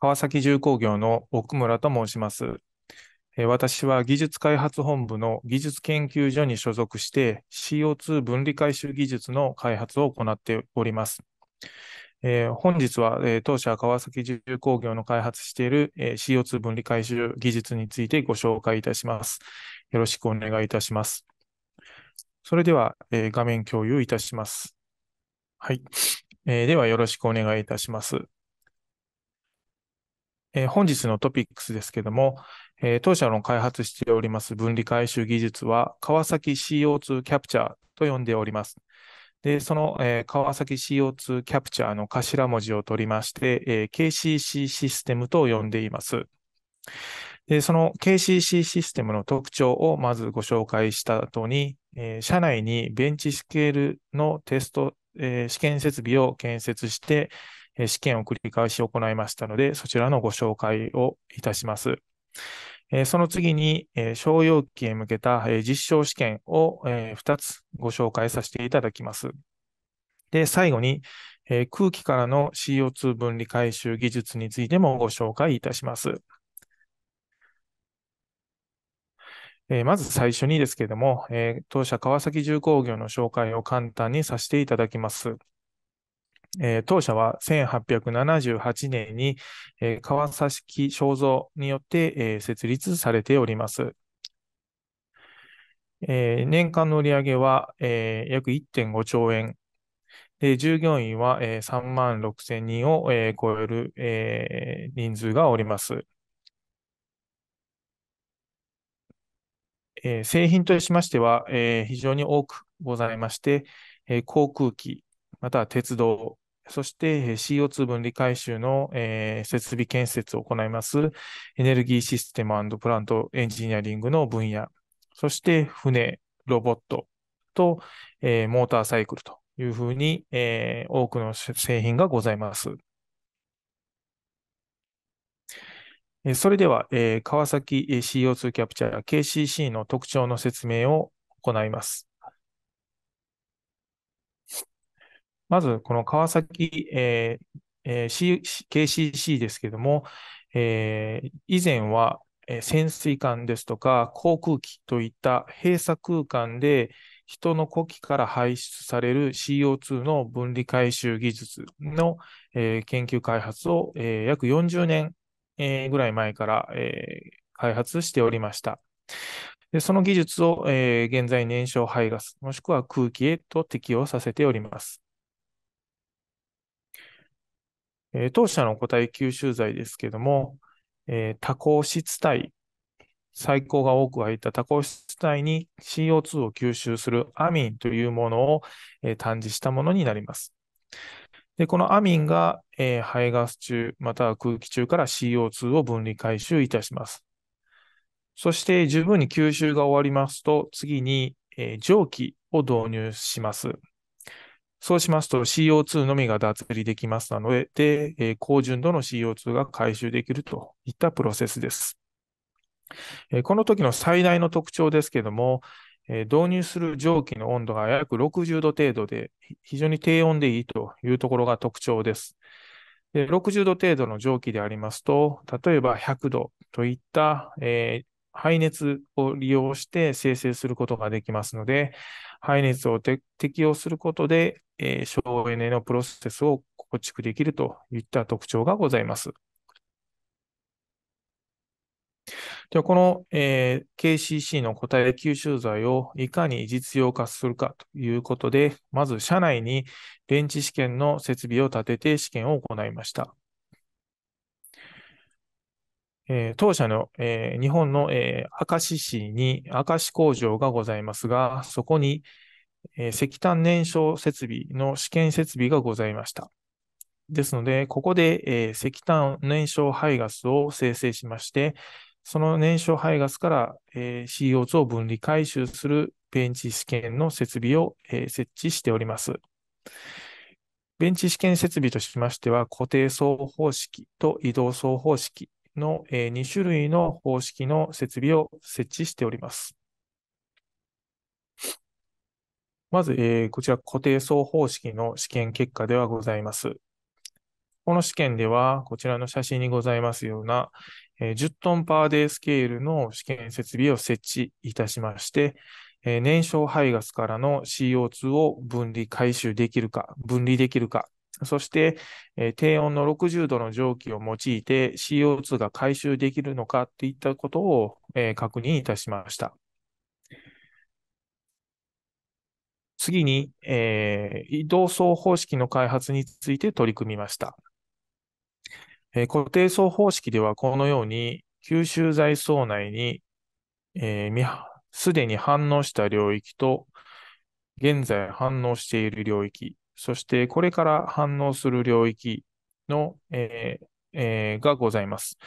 川崎重工業の奥村と申します。私は技術開発本部の技術研究所に所属して CO2 分離回収技術の開発を行っております。えー、本日は、えー、当社川崎重工業の開発している、えー、CO2 分離回収技術についてご紹介いたします。よろしくお願いいたします。それでは、えー、画面共有いたします。はい、えー。ではよろしくお願いいたします。えー、本日のトピックスですけども、えー、当社の開発しております分離回収技術は、川崎 CO2 キャプチャーと呼んでおります。で、その、えー、川崎 CO2 キャプチャーの頭文字を取りまして、えー、KCC システムと呼んでいます。で、その KCC システムの特徴をまずご紹介した後に、えー、社内にベンチスケールのテスト、えー、試験設備を建設して、試験を繰り返し行いましたので、そちらのご紹介をいたします。その次に、商用機へ向けた実証試験を2つご紹介させていただきます。で、最後に、空気からの CO2 分離回収技術についてもご紹介いたします。まず最初にですけれども、当社川崎重工業の紹介を簡単にさせていただきます。えー、当社は1878年に、えー、川崎肖像によって、えー、設立されております。え年間の売上は、え約1.5兆円。で従業員は、え3万6000人を、え超える、え人数がおります。え製品としましては、え非常に多くございまして、え航空機、または鉄道、そして CO2 分離回収の、えー、設備建設を行いますエネルギーシステムプラントエンジニアリングの分野、そして船、ロボットと、えー、モーターサイクルというふうに、えー、多くの製品がございます。それでは、えー、川崎 CO2 キャプチャー KCC の特徴の説明を行います。まず、この川崎、えーえー、KCC ですけども、えー、以前は、え潜水艦ですとか航空機といった閉鎖空間で人の呼気から排出される CO2 の分離回収技術の、えー、研究開発を、えー、約40年、えー、ぐらい前から、えー、開発しておりました。でその技術を、えー、現在燃焼排ガス、もしくは空気へと適用させております。えー、当社の個体吸収剤ですけども、えー、多孔質体、細胞が多く入った多孔質体に CO2 を吸収するアミンというものを、えー、単したものになります。で、このアミンが、えー、排ガス中、または空気中から CO2 を分離回収いたします。そして十分に吸収が終わりますと、次に、えー、蒸気を導入します。そうしますと CO2 のみが脱離できますなので、でえー、高純度の CO2 が回収できるといったプロセスです。えー、この時の最大の特徴ですけども、えー、導入する蒸気の温度が約60度程度で、非常に低温でいいというところが特徴です。で60度程度の蒸気でありますと、例えば100度といった、えー、排熱を利用して生成することができますので、排熱を適用することで、えー、省エネのプロセスを構築できるといった特徴がございます。では、この、えー、KCC の固体吸収剤をいかに実用化するかということで、まず社内に電池試験の設備を立てて試験を行いました。えー、当社の、えー、日本の、えー、明石市に明石工場がございますが、そこに、えー、石炭燃焼設備の試験設備がございました。ですので、ここで、えー、石炭燃焼排ガスを生成しまして、その燃焼排ガスから、えー、CO2 を分離回収するベンチ試験の設備を、えー、設置しております。ベンチ試験設備としましては、固定送方式と移動送方式、の、え2種類の方式の設備を設置しております。まず、えこちら固定層方式の試験結果ではございます。この試験では、こちらの写真にございますような、え10トンパーデースケールの試験設備を設置いたしまして、え燃焼排ガスからの CO2 を分離回収できるか、分離できるかそして、えー、低温の60度の蒸気を用いて CO2 が回収できるのかといったことを、えー、確認いたしました。次に、えー、移動層方式の開発について取り組みました。えー、固定層方式ではこのように吸収材層内に、えー、すでに反応した領域と現在反応している領域、そしてこれから反応する領域の、えーえー、がございます。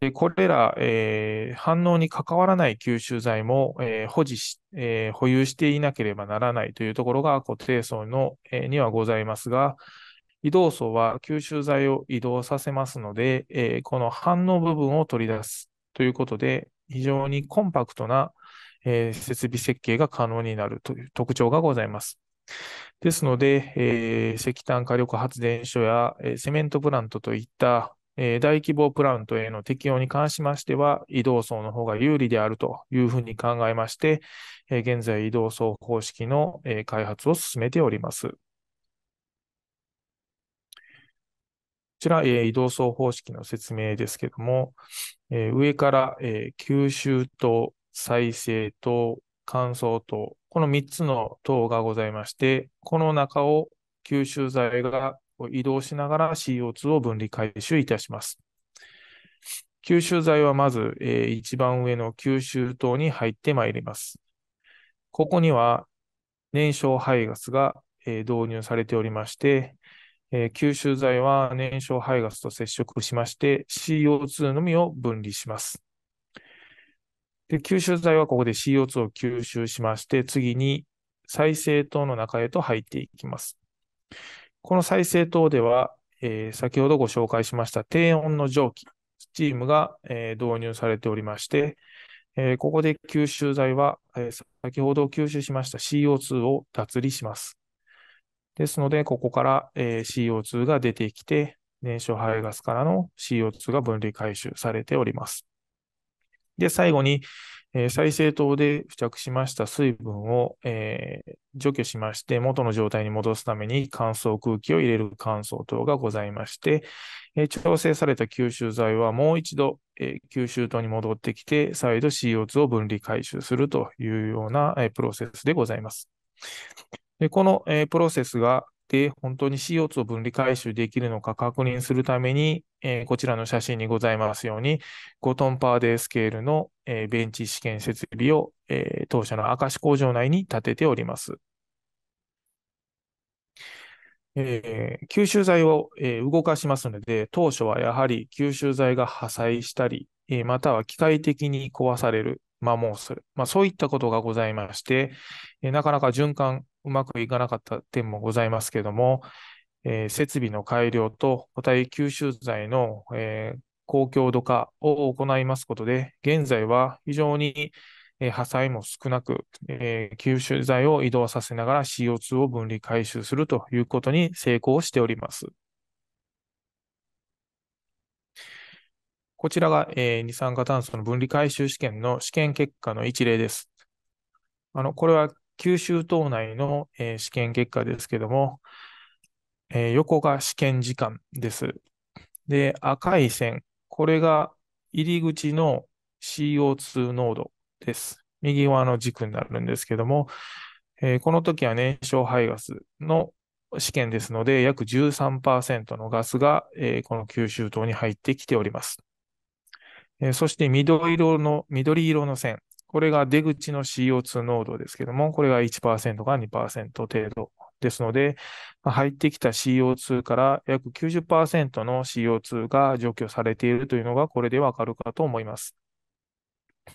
で、これら、えー、反応に関わらない吸収剤も、えー、保持し、え保有していなければならないというところが固定層の、えにはございますが、移動層は吸収剤を移動させますので、えこの反応部分を取り出すということで、非常にコンパクトな、え設備設計が可能になるという特徴がございます。ですので、えー、石炭火力発電所や、えー、セメントプラントといった、えー、大規模プラントへの適用に関しましては、移動層の方が有利であるというふうに考えまして、えー、現在移動層方式の、えー、開発を進めております。こちら、えー、移動層方式の説明ですけども、えー、上から、えー、吸収と再生と乾燥とこの3つの塔がございまして、この中を吸収剤が移動しながら CO2 を分離回収いたします。吸収剤はまず、えー、一番上の吸収塔に入ってまいります。ここには燃焼排ガスが、えー、導入されておりまして、えー、吸収剤は燃焼排ガスと接触しまして CO2 のみを分離します。で、吸収剤はここで CO2 を吸収しまして、次に再生糖の中へと入っていきます。この再生糖では、えー、先ほどご紹介しました低温の蒸気、スチームが、えー、導入されておりまして、えー、ここで吸収剤は、え先ほど吸収しました CO2 を脱離します。ですので、ここから、え CO2 が出てきて、燃焼排ガスからの CO2 が分離回収されております。で、最後に、えー、再生灯で付着しました水分を、えー、除去しまして、元の状態に戻すために乾燥空気を入れる乾燥灯がございまして、えー、調整された吸収剤はもう一度、え吸収灯に戻ってきて、再度 CO2 を分離回収するというような、えプロセスでございます。でこの、えー、プロセスがで本当に CO2 を分離回収できるのか確認するために、えー、こちらの写真にございますように、5トンパーデースケールの、えー、ベンチ試験設備を、えー、当社の明石工場内に建てております。えー、吸収剤を、えー、動かしますので、当初はやはり吸収剤が破砕したり、えー、または機械的に壊される、摩耗する、まあ、そういったことがございまして、えなかなか循環うまくいかなかった点もございますけれども、えー、設備の改良と固体吸収剤の、えー、高強度化を行いますことで、現在は非常に、えー、破砕も少なく、えー、吸収剤を移動させながら CO2 を分離回収するということに成功しております。こちらが、えー、二酸化炭素の分離回収試験の試験結果の一例です。あのこれは九州島内の、えー、試験結果ですけども、えー、横が試験時間です。で、赤い線、これが入り口の CO2 濃度です。右側の軸になるんですけども、えー、この時は燃焼排ガスの試験ですので、約13%のガスが、えー、この九州島に入ってきております。えー、そして緑色の、緑色の線、これが出口の CO2 濃度ですけども、これが1%か2%程度ですので、入ってきた CO2 から約90%の CO2 が除去されているというのが、これでわかるかと思います。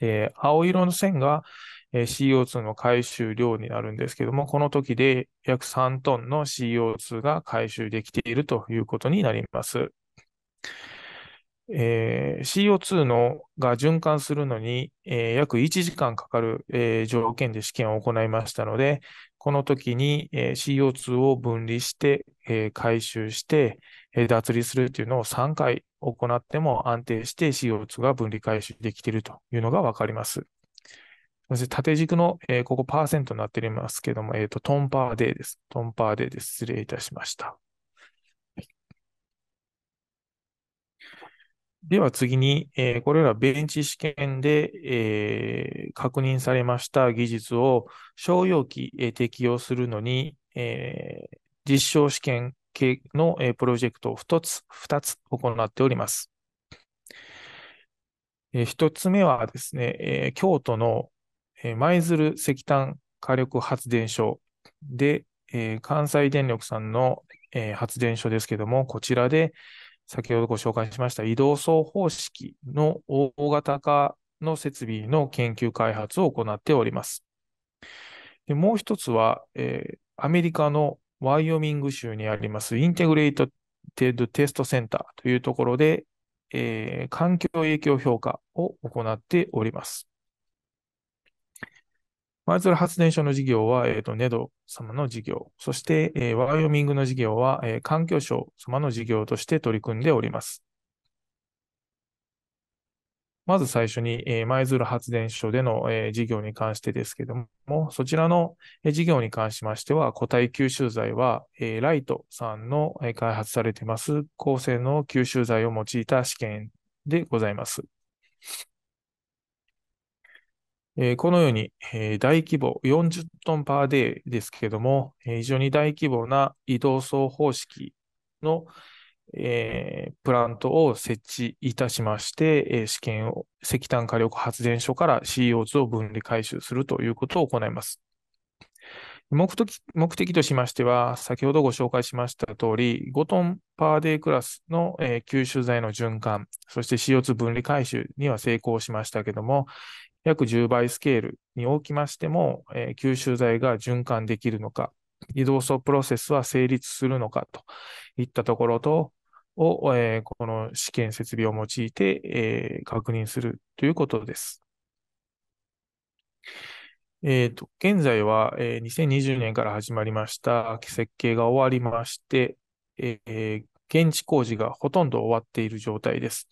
えー、青色の線が、え CO2 の回収量になるんですけども、この時で約3トンの CO2 が回収できているということになります。えー、CO2 のが循環するのに、えー、約1時間かかる、えー、条件で試験を行いましたので、この時に、え CO2 を分離して、え回収して、え脱離するというのを3回行っても安定して CO2 が分離回収できているというのがわかります。縦軸の、えここパーセントになっていますけども、えーと、とトンパーデーです。トンパーデーです。失礼いたしました。では次に、これらベンチ試験で、確認されました技術を商用機、適用するのに、実証試験系の、プロジェクトを1つ、2つ行っております。1つ目はですね、京都の舞鶴石炭火力発電所で、関西電力さんの、発電所ですけども、こちらで、先ほどご紹介しました移動送方式の大型化の設備の研究開発を行っております。でもう一つは、えー、アメリカのワイオミング州にありますインテグレートテッドテストセンターというところで、えー、環境影響評価を行っております。マイズル発電所の事業は、えっ、ー、と、ネド様の事業、そして、えー、ワイオミングの事業は、えー、環境省様の事業として取り組んでおります。まず最初に、えー、舞鶴発電所での、えー、事業に関してですけども、そちらの、えー、事業に関しましては、固体吸収剤は、えー、ライトさんの、えー、開発されています高性能吸収剤を用いた試験でございます。えこのように、え大規模40トンパーデーですけれども、え非常に大規模な移動層方式の、えプラントを設置いたしまして、え試験を石炭火力発電所から CO2 を分離回収するということを行います。目的目的としましては、先ほどご紹介しました通り、5トンパーデークラスの、えー、吸収材の循環、そして CO2 分離回収には成功しましたけども、約10倍スケールにおきましても、えー、吸収剤が循環できるのか、移動層プロセスは成立するのかといったところと、を、えー、この試験設備を用いて、えー、確認するということです。えーと、と現在は、えー、2020年から始まりました設計が終わりまして、えー、現地工事がほとんど終わっている状態です。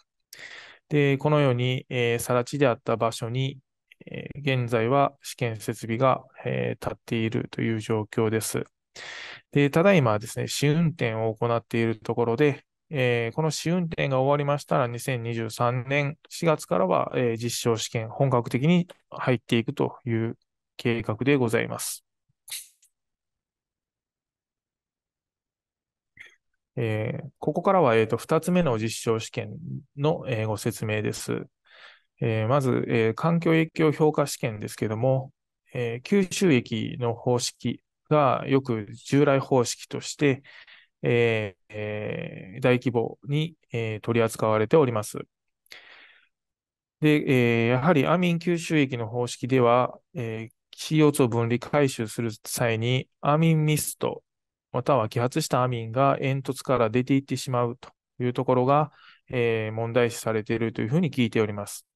でこのように、えー、更地であった場所に、え現在は試験設備が、えー、立っているという状況です。でただいまですね、試運転を行っているところで、えー、この試運転が終わりましたら、2023年4月からは、えー、実証試験、本格的に入っていくという計画でございます。えー、ここからは、えーと、と2つ目の実証試験の、えー、ご説明です。えー、まず、えー、環境影響評価試験ですけども、えー、吸収液の方式がよく従来方式として、えー、大規模に、えー、取り扱われております。で、えー、やはりアミン吸収液の方式では、え CO2 を分離回収する際にアミンミスト、または揮発したアミンが煙突から出ていってしまうというところが、え問題視されているというふうに聞いております。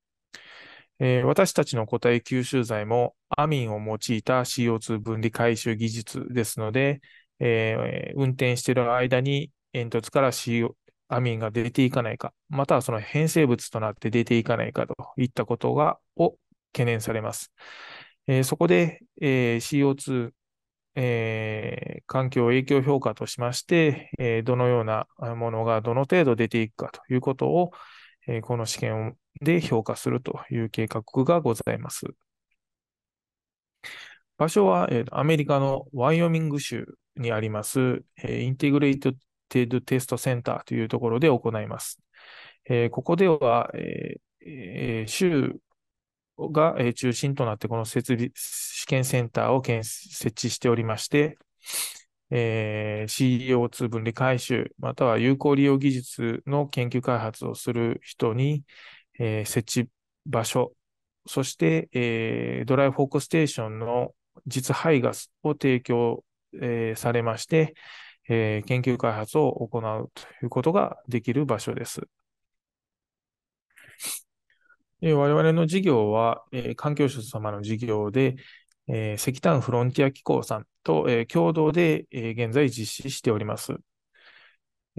えー、私たちの固体吸収剤もアミンを用いた CO2 分離回収技術ですので、えー、運転している間に煙突から、CO、アミンが出ていかないか、またはその変成物となって出ていかないかといったことが、を懸念されます。えー、そこで、え CO2 えー、環境影響評価としまして、えー、どのようなものがどの程度出ていくかということを、えー、この試験をで評価するという計画がございます。場所は、えー、アメリカのワイオミング州にあります、えー、インテグレートテッドテストセンターというところで行います。えー、ここでは、ええー、州が、え中心となってこの設備試験センターを設置しておりまして、えー、CO2 分離回収、または有効利用技術の研究開発をする人に、えー、設置場所、そして、えー、ドライフォークステーションの実排ガスを提供、えー、されまして、えー、研究開発を行うということができる場所です。で我々の事業は、えー、環境省様の事業で、えー、石炭フロンティア機構さんと、えー、共同で、え現在実施しております。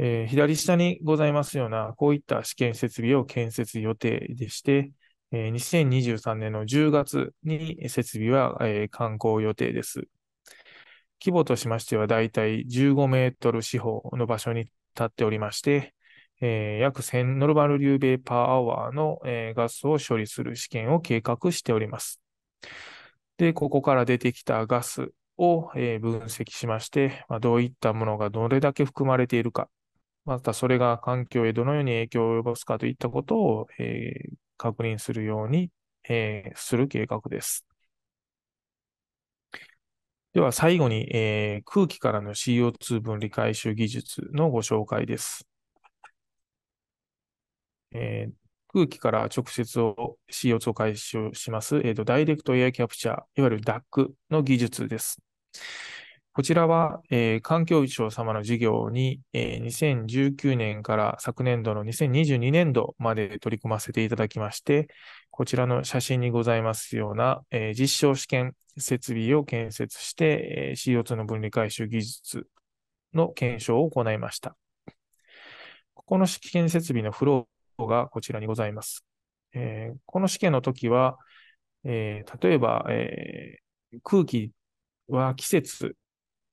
えー、左下にございますような、こういった試験設備を建設予定でして、えー、2023年の10月に設備は、えー、完予定です。規模としましては、だいたい15メートル四方の場所に立っておりまして、えー、約1000ノルマル流米ーベイパーアワーの、えー、ガスを処理する試験を計画しております。で、ここから出てきたガスを、えー、分析しまして、まあ、どういったものがどれだけ含まれているか、またそれが環境へどのように影響を及ぼすかといったことを、えー、確認するように、えー、する計画です。では最後に、えー、空気からの CO2 分離回収技術のご紹介です。えー、空気から直接を CO2 を回収します、えーと、ダイレクトエアキャプチャー、いわゆる DAC の技術です。こちらは、えー、環境省様の事業に、えー、2019年から昨年度の2022年度まで取り組ませていただきまして、こちらの写真にございますような、えー、実証試験設備を建設して、えー、CO2 の分離回収技術の検証を行いました。ここの試験設備のフローがこちらにございます。えー、この試験の時は、えー、例えば、えー、空気は季節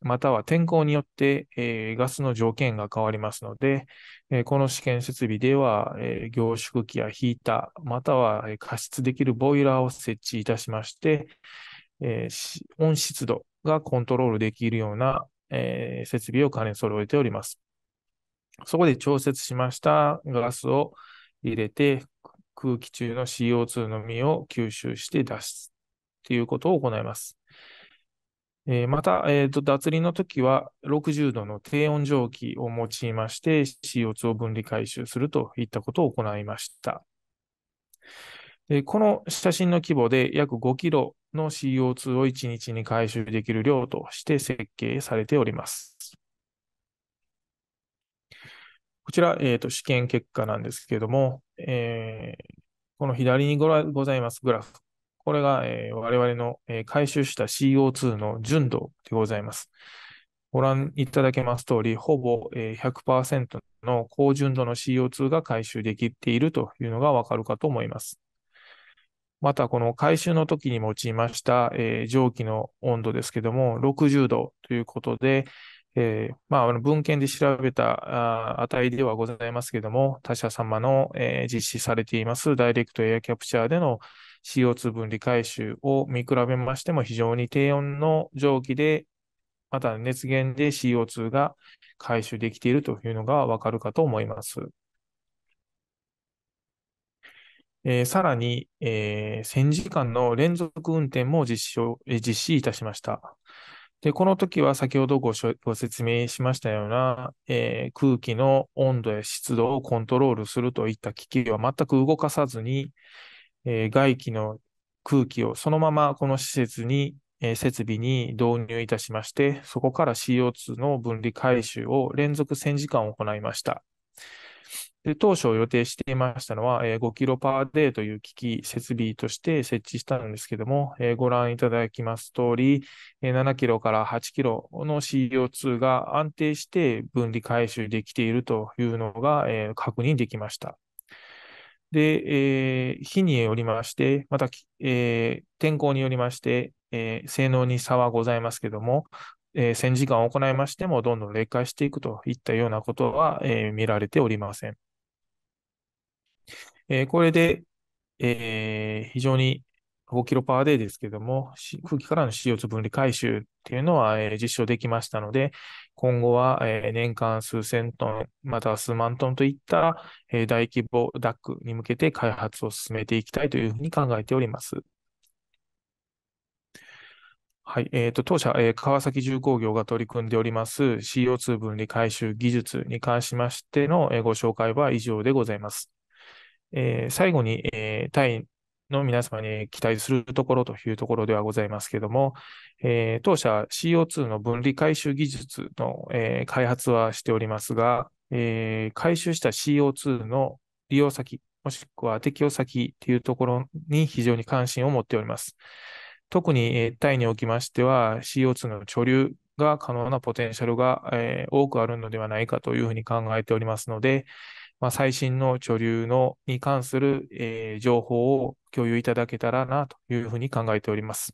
または天候によって、えー、ガスの条件が変わりますので、えー、この試験設備では、えー、凝縮機やヒーター、または加湿できるボイラーを設置いたしまして、え温湿度がコントロールできるような、え設備を兼ね揃えております。そこで調節しましたガスを入れて、空気中の CO2 のみを吸収して脱出ということを行います。えー、また、えーと、脱輪の時は60度の低温蒸気を用いまして CO2 を分離回収するといったことを行いました。でこの写真の規模で約5キロの CO2 を1日に回収できる量として設計されております。こちら、えーと、試験結果なんですけれども、えー、この左にございますグラフこれが、えー、我々の、えー、回収した CO2 の純度でございます。ご覧いただけます通り、ほぼ、えー、100%の高純度の CO2 が回収できているというのがわかるかと思います。また、この回収の時に用いました、えー、蒸気の温度ですけども、60度ということで、えー、まあ、あの文献で調べた値ではございますけれども、他社様の、えー、実施されていますダイレクトエアキャプチャーでの、CO2 分離回収を見比べましても非常に低温の蒸気で、また熱源で CO2 が回収できているというのがわかるかと思います。えー、さらに、えー、1000時間の連続運転も実施を、え実施いたしました。で、この時は先ほどごご説明しましたような、えー、空気の温度や湿度をコントロールするといった機器は全く動かさずに、えー、外気の空気をそのままこの施設に、えー、設備に導入いたしまして、そこから CO2 の分離回収を連続1000時間行いました。で当初予定していましたのは、えー、5キロパーデーという機器、設備として設置したんですけども、えー、ご覧いただきます通り、えー、7キロから8キロの CO2 が安定して分離回収できているというのが、えー、確認できました。で、えー、日によりまして、また、えー、天候によりまして、えー、性能に差はございますけども、えー、戦時間を行いましても、どんどん劣化していくといったようなことは、えー、見られておりません。えー、これで、えー、非常に5キロパーデーですけども、空気からの CO2 分離回収っていうのは、えー、実証できましたので、今後は、えー、年間数千トン、また数万トンといった、えー、大規模ダックに向けて開発を進めていきたいというふうに考えております。はい。えっ、ー、と、当社、えー、川崎重工業が取り組んでおります CO2 分離回収技術に関しましての、えー、ご紹介は以上でございます。えー、最後に、えー、対の皆様に期待するところというところではございますけれども、えー、当社 CO2 の分離回収技術の、えー、開発はしておりますが、えー、回収した CO2 の利用先、もしくは適用先というところに非常に関心を持っております。特に、えー、タイにおきましては CO2 の貯留が可能なポテンシャルが、えー、多くあるのではないかというふうに考えておりますので、まあ、最新の貯留のに関する、えー、情報を共有いただけたらなというふうに考えております、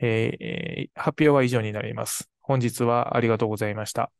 えー、発表は以上になります。本日はありがとうございました。